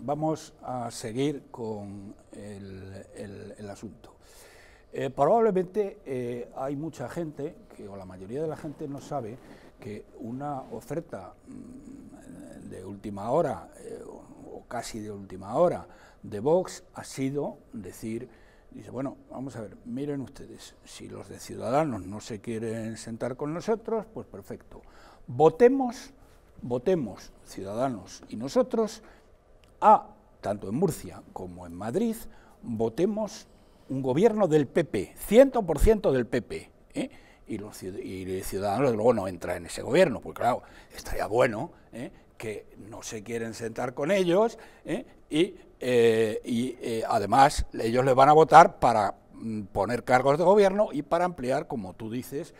Vamos a seguir con el, asunto. Eh, probablemente eh, hay mucha gente, o la mayoría de la gente no sabe, que una oferta mm, de última hora, o, eh, o casi de última hora, de Vox ha sido decir, dice, bueno, vamos a ver, miren ustedes, si los de Ciudadanos no se quieren sentar con nosotros, pues perfecto, votemos, votemos Ciudadanos y nosotros a, tanto en Murcia como en Madrid, votemos un gobierno del PP, 100% del PP. ¿eh? Y, los, Ciudadanos, luego, no entra en ese gobierno, porque claro, estaría bueno ¿eh? que no se quieren sentar con ellos ¿eh? y, además ellos les van a votar para mm, poner cargos de gobierno y para ampliar, como tú dices,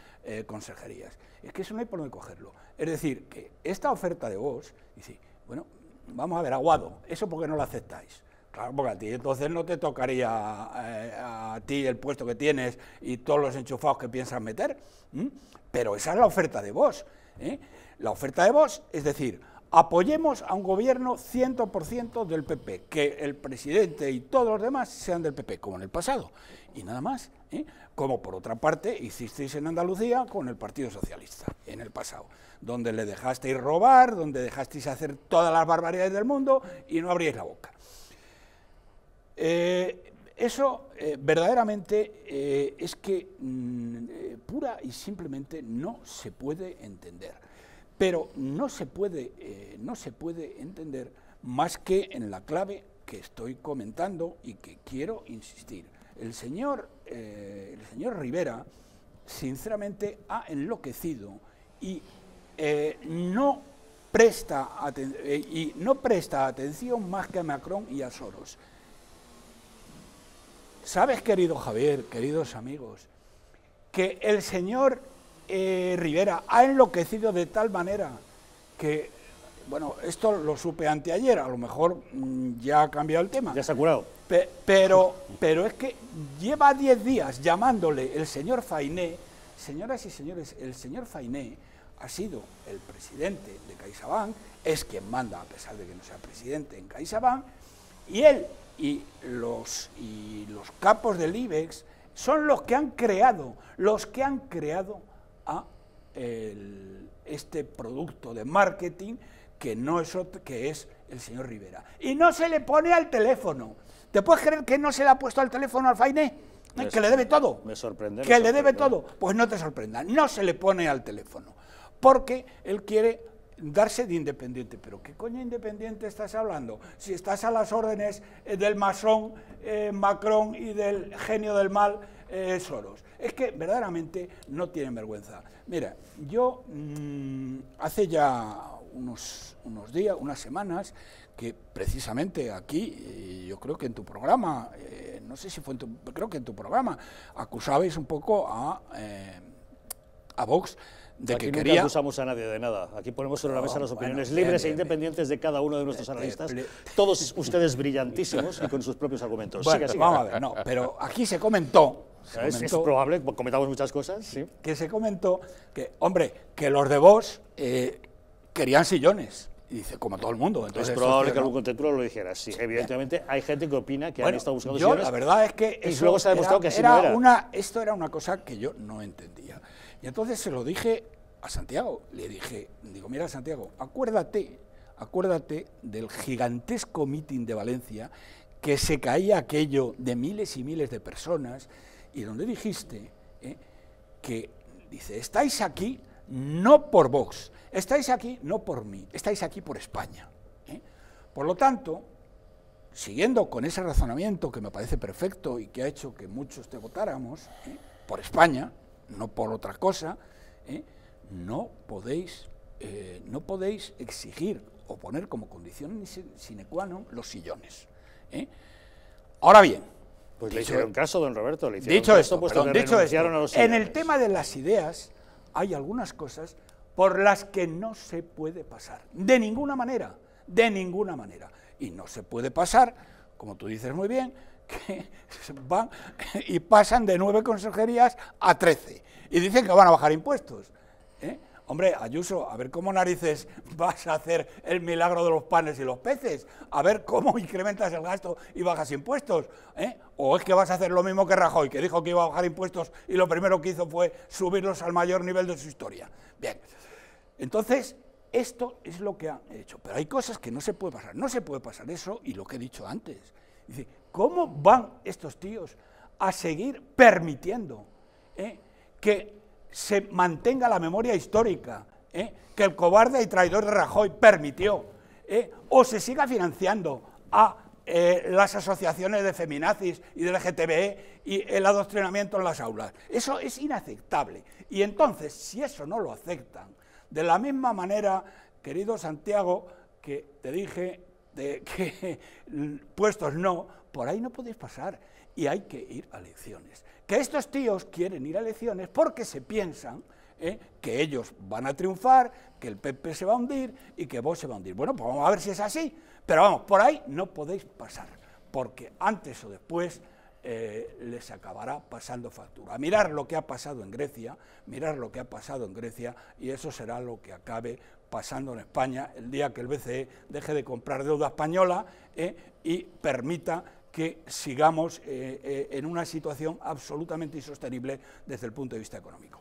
consejerías. Es que eso no hay por dónde cogerlo. Es decir, que esta oferta de vos, dice, bueno, vamos a ver, aguado, eso porque no lo aceptáis. Claro, porque a ti entonces no te tocaría eh, a ti el puesto que tienes y todos los enchufados que piensas meter, pero esa es la oferta de vos. ¿eh? La oferta de vos, es decir, apoyemos a un gobierno 100% del PP, que el presidente y todos los demás sean del PP, como en el pasado, y nada más, ¿eh? como por otra parte hicisteis en Andalucía con el Partido Socialista, en el pasado, donde le dejasteis robar, donde dejasteis hacer todas las barbaridades del mundo y no abríais la boca. Eh, eso eh, verdaderamente es que mm, pura y simplemente no se puede entender. Pero no se puede, eh, no se puede entender más que en la clave que estoy comentando y que quiero insistir. El señor, eh, el señor Rivera, sinceramente, ha enloquecido y, eh, no presta y no presta atención más que a Macron y a Soros. ¿Sabes, querido Javier, queridos amigos, que el señor eh, Rivera ha enloquecido de tal manera que, bueno, esto lo supe anteayer, a lo mejor mm, ya ha cambiado el tema. Ya se ha curado. pero, pero es que lleva 10 días llamándole el señor Fainé, señoras y señores, el señor Fainé ha sido el presidente de CaixaBank, es quien manda, a pesar de que no sea presidente en CaixaBank, y él y los, y los capos del IBEX son los que han creado, los que han creado a este producto de marketing que no es otro, que es el señor Rivera. Y no se le pone al teléfono. ¿Te puedes creer que no se le ha puesto al teléfono al Fainé? que le debe todo. Me sorprende. Que le debe todo. Pues no te sorprenda, no se le pone al teléfono. Porque él quiere darse de independiente. Pero ¿qué coño independiente estás hablando? Si estás a las órdenes eh, del masón eh, Macron y del genio del mal eh, Soros. Es que verdaderamente no tienen vergüenza. Mira, yo mm, hace ya unos, unos días, unas semanas, que precisamente aquí, yo creo que en tu programa, no sé si fue en tu, creo que en tu programa, acusabais un poco a, a Vox de Aquí acusamos a nadie de nada. Aquí ponemos sobre la mesa las opiniones libres e independientes de cada uno de nuestros eh, eh, analistas, todos ustedes brillantísimos y con sus propios argumentos. Vamos a ver, no, pero aquí se comentó... es, probable, comentamos muchas cosas, Que se comentó que, hombre, que los de vos eh, querían sillones. Y dice, como todo el mundo. es probable que algún contenturo lo dijera, sí. Evidentemente hay gente que opina que han estado buscando sillones. la verdad es que... Y luego se ha demostrado que así Una, esto era una cosa que yo no entendía. Y entonces se lo dije a Santiago, le dije, digo, mira Santiago, acuérdate, acuérdate del gigantesco mitin de Valencia que se caía aquello de miles y miles de personas y donde dijiste ¿eh? que, dice, estáis aquí no por Vox, estáis aquí no por mí, estáis aquí por España. ¿eh? Por lo tanto, siguiendo con ese razonamiento que me parece perfecto y que ha hecho que muchos te votáramos, ¿eh? por España, no por otra cosa, ¿eh? no, podéis, eh, no podéis exigir o poner como condición sine qua non los sillones. ¿eh? Ahora bien, pues le hicieron caso, don Roberto, le hicieron esto, pues, en el tema de las ideas hay algunas cosas por las que no se puede pasar, de ninguna manera, de ninguna manera. Y no se puede pasar, como tú dices muy bien, que van y pasan de nueve consejerías a trece. Y dicen que van a bajar impuestos. ¿eh? Hombre, Ayuso, a ver cómo narices vas a hacer el milagro de los panes y los peces, a ver cómo incrementas el gasto y bajas impuestos. ¿eh? O es que vas a hacer lo mismo que Rajoy, que dijo que iba a bajar impuestos y lo primero que hizo fue subirlos al mayor nivel de su historia. Bien, entonces esto es lo que han hecho. Pero hay cosas que no se puede pasar. No se puede pasar eso y lo que he dicho antes. Dice, ¿Cómo van estos tíos a seguir permitiendo eh, que se mantenga la memoria histórica eh, que el cobarde y traidor de Rajoy permitió? Eh, o se siga financiando a las asociaciones de feminazis y del LGTBE y el adoctrinamiento en las aulas. Eso es inaceptable. Y entonces, si eso no lo aceptan, de la misma manera, querido Santiago, que te dije de que puestos no, por ahí no podéis pasar y hay que ir a elecciones. Que estos tíos quieren ir a elecciones porque se piensan ¿eh? que ellos van a triunfar, que el PP se va a hundir y que vos se va a hundir. Bueno, pues vamos a ver si es así, pero vamos, por ahí no podéis pasar, porque antes o después eh, les acabará pasando factura. Mirar lo que ha pasado en Grecia, mirar lo que ha pasado en Grecia y eso será lo que acabe pasando en España el día que el BCE deje de comprar deuda española ¿eh? y permita que sigamos eh, eh, en una situación absolutamente insostenible desde el punto de vista económico.